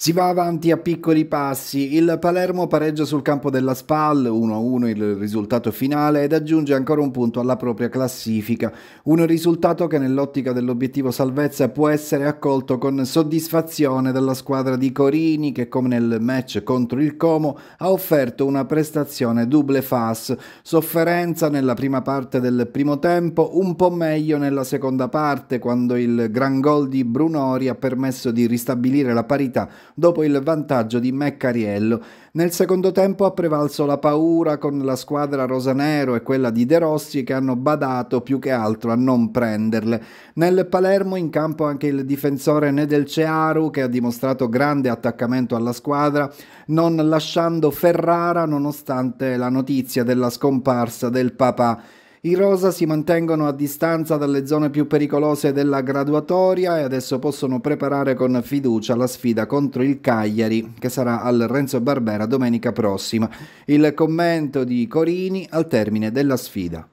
Si va avanti a piccoli passi, il Palermo pareggia sul campo della SPAL 1-1 il risultato finale ed aggiunge ancora un punto alla propria classifica, un risultato che nell'ottica dell'obiettivo salvezza può essere accolto con soddisfazione dalla squadra di Corini che come nel match contro il Como ha offerto una prestazione double fast, sofferenza nella prima parte del primo tempo, un po' meglio nella seconda parte quando il gran gol di Brunori ha permesso di ristabilire la parità dopo il vantaggio di Meccariello. Nel secondo tempo ha prevalso la paura con la squadra rosanero e quella di De Rossi che hanno badato più che altro a non prenderle. Nel Palermo in campo anche il difensore Nedelcearu che ha dimostrato grande attaccamento alla squadra, non lasciando Ferrara nonostante la notizia della scomparsa del papà. I rosa si mantengono a distanza dalle zone più pericolose della graduatoria e adesso possono preparare con fiducia la sfida contro il Cagliari, che sarà al Renzo Barbera domenica prossima. Il commento di Corini al termine della sfida.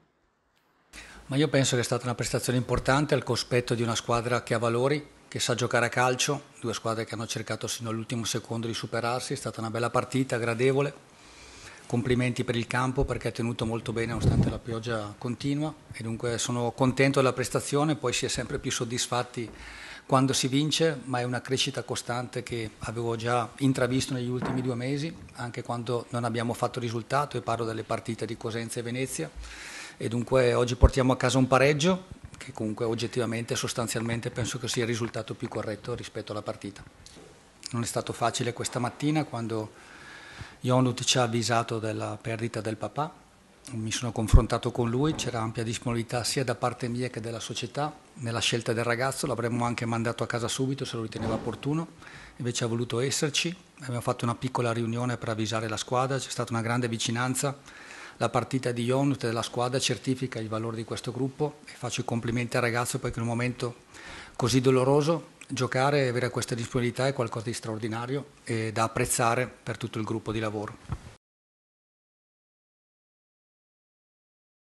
Ma io penso che è stata una prestazione importante al cospetto di una squadra che ha valori, che sa giocare a calcio, due squadre che hanno cercato sino all'ultimo secondo di superarsi, è stata una bella partita, gradevole complimenti per il campo perché ha tenuto molto bene nonostante la pioggia continua e dunque sono contento della prestazione, poi si è sempre più soddisfatti quando si vince, ma è una crescita costante che avevo già intravisto negli ultimi due mesi, anche quando non abbiamo fatto risultato e parlo delle partite di Cosenza e Venezia e dunque oggi portiamo a casa un pareggio che comunque oggettivamente e sostanzialmente penso che sia il risultato più corretto rispetto alla partita. Non è stato facile questa mattina quando Ionut ci ha avvisato della perdita del papà, mi sono confrontato con lui, c'era ampia disponibilità sia da parte mia che della società nella scelta del ragazzo, l'avremmo anche mandato a casa subito se lo riteneva opportuno, invece ha voluto esserci, abbiamo fatto una piccola riunione per avvisare la squadra, c'è stata una grande vicinanza, la partita di Ionut e della squadra certifica il valore di questo gruppo e faccio i complimenti al ragazzo perché in un momento così doloroso giocare e avere questa disponibilità è qualcosa di straordinario e da apprezzare per tutto il gruppo di lavoro.